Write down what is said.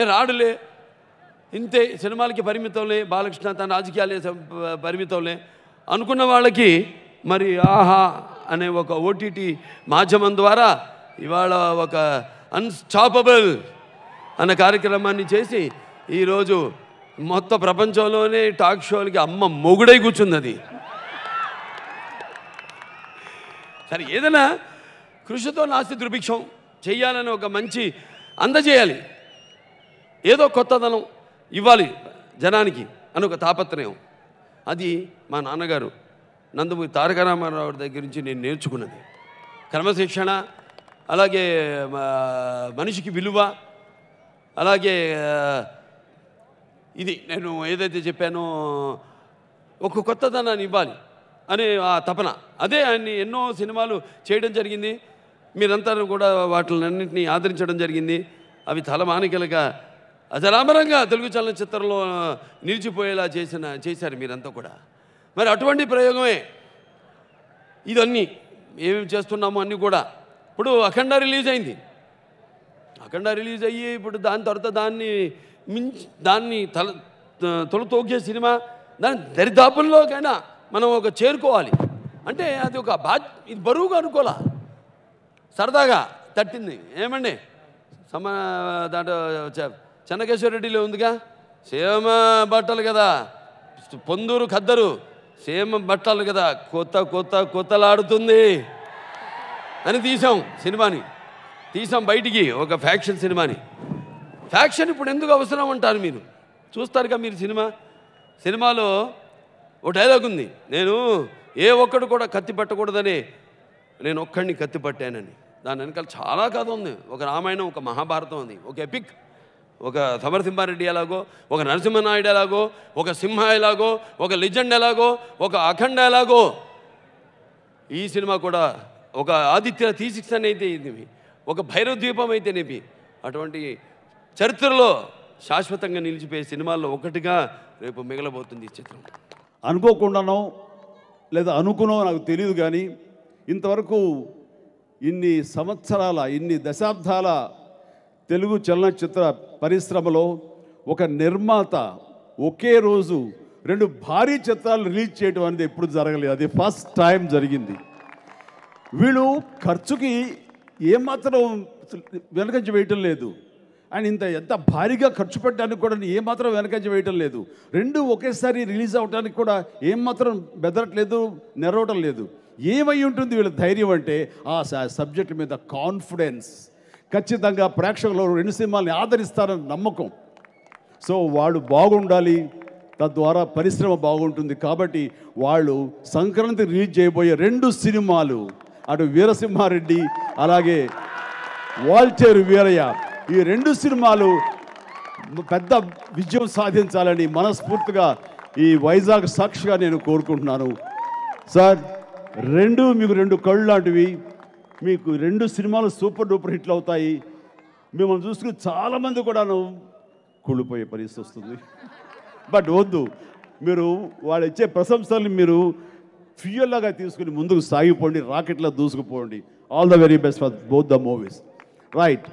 ఏ రాడులే ఇంతే సినిమాలకి పరిమితంలే బాలకృష్ణ తన రాజకీయాలే పరిమితంలే అనుకున్న వాళ్ళకి మరి ఆహా అనే ఒక ఓటీటీ మాధ్యమం ద్వారా ఇవాళ ఒక అన్స్టాపబుల్ అనే కార్యక్రమాన్ని చేసి ఈరోజు మొత్తం ప్రపంచంలోనే టాక్ షోలకి అమ్మ మొగుడై కూర్చుంది అది సరే ఏదైనా కృషితో నాస్తి దుర్భిక్షం చేయాలని ఒక మంచి అందజేయాలి ఏదో కొత్తదనం ఇవ్వాలి జనానికి అని ఒక తాపత్రయం అది మా నాన్నగారు నందమూరి తారక రామారావు దగ్గర నుంచి నేను నేర్చుకున్నది క్రమశిక్షణ అలాగే మనిషికి విలువ అలాగే ఇది నేను ఏదైతే చెప్పానో ఒక కొత్తదనాన్ని ఇవ్వాలి అనే ఆ తపన అదే ఆయన ఎన్నో సినిమాలు చేయడం జరిగింది మీరంతా కూడా వాటిని అన్నింటినీ ఆదరించడం జరిగింది అవి తలమానికలుగా రామరంగా తెలుగు చలనచిత్రంలో నిలిచిపోయేలా చేసిన చేశారు మీరంతా కూడా మరి అటువంటి ప్రయోగమే ఇదన్నీ ఏమేమి చేస్తున్నాము అన్నీ కూడా ఇప్పుడు అఖండ రిలీజ్ అయింది అఖండ రిలీజ్ అయ్యి ఇప్పుడు దాని తర్వాత దాన్ని మించి దాన్ని తల తొలతోకే సినిమా దాని దరిదాపుల్లోకైనా మనం ఒక చేరుకోవాలి అంటే అది ఒక బా ఇది బరువుగా అనుకోలే సరదాగా తట్టింది ఏమండి సమ దాంట్లో రెడ్డిలో ఉందిగా సేమ బట్టలు కదా పొందూరు ఖద్దరు సేమ బట్టలు కదా కొత్త కొత్త కొత్తలాడుతుంది అని తీసాం సినిమాని తీసాం బయటికి ఒక ఫ్యాక్షన్ సినిమాని ఫ్యాక్షన్ ఇప్పుడు ఎందుకు అవసరం అంటారు మీరు చూస్తారుగా మీరు సినిమా సినిమాలో ఓ డైలాగ్ ఉంది నేను ఏ ఒక్కడు కూడా కత్తి పట్టకూడదని నేను ఒక్కడిని కత్తి పట్టానని దాని వెనకాల చాలా కథ ఉంది ఒక రామాయణం ఒక మహాభారతం ఉంది ఒక ఎపిక్ ఒక సమరసింహారెడ్డి ఎలాగో ఒక నరసింహనాయుడు ఎలాగో ఒక సింహ ఎలాగో ఒక లిజెండ్ ఎలాగో ఒక అఖండ ఎలాగో ఈ సినిమా కూడా ఒక ఆదిత్య త్రీ అయితే ఇది ఒక భైరవ ద్వీపం అయితే నేపి అటువంటి చరిత్రలో శాశ్వతంగా నిలిచిపోయే సినిమాల్లో ఒకటిగా రేపు మిగలబోతుంది ఈ చిత్రం అనుకోకుండానో లేదా అనుకునో నాకు తెలియదు కానీ ఇంతవరకు ఇన్ని సంవత్సరాల ఇన్ని దశాబ్దాల తెలుగు చలనచిత్ర పరిశ్రమలో ఒక నిర్మాత ఒకే రోజు రెండు భారీ చిత్రాలు రిలీజ్ చేయడం అనేది ఎప్పుడు జరగలేదు అది ఫస్ట్ టైం జరిగింది వీళ్ళు ఖర్చుకి ఏమాత్రం వెనకంచి వేయటం లేదు అండ్ ఇంత ఎంత భారీగా ఖర్చు పెట్టడానికి కూడా ఏమాత్రం వెనకంచి వేయటం లేదు రెండు ఒకేసారి రిలీజ్ అవడానికి కూడా ఏమాత్రం బెదరట్లేదు నెరవటం లేదు ఏమై ఉంటుంది వీళ్ళ ధైర్యం అంటే ఆ సబ్జెక్ట్ మీద కాన్ఫిడెన్స్ ఖచ్చితంగా ప్రేక్షకులు రెండు సినిమాల్ని ఆదరిస్తారని నమ్మకం సో వాళ్ళు బాగుండాలి తద్వారా పరిశ్రమ బాగుంటుంది కాబట్టి వాళ్ళు సంక్రాంతి రిలీజ్ చేయబోయే రెండు సినిమాలు అటు వీరసింహారెడ్డి అలాగే వాల్చేరు వీరయ్య ఈ రెండు సినిమాలు పెద్ద విజయం సాధించాలని మనస్ఫూర్తిగా ఈ వైజాగ్ సాక్షిగా నేను కోరుకుంటున్నాను సార్ రెండు మీకు రెండు కళ్ళు లాంటివి మీకు రెండు సినిమాలు సూపర్ డూపర్ హిట్లు అవుతాయి మిమ్మల్ని చూసుకుని చాలామంది కూడాను కూలిపోయే పరిస్థితి వస్తుంది బట్ వద్దు మీరు వాళ్ళు ఇచ్చే ప్రశంసల్ని మీరు ఫ్యూయల్లాగా తీసుకుని ముందుకు సాగిపోండి రాకెట్లా దూసుకుపోండి all the very best for both the movies right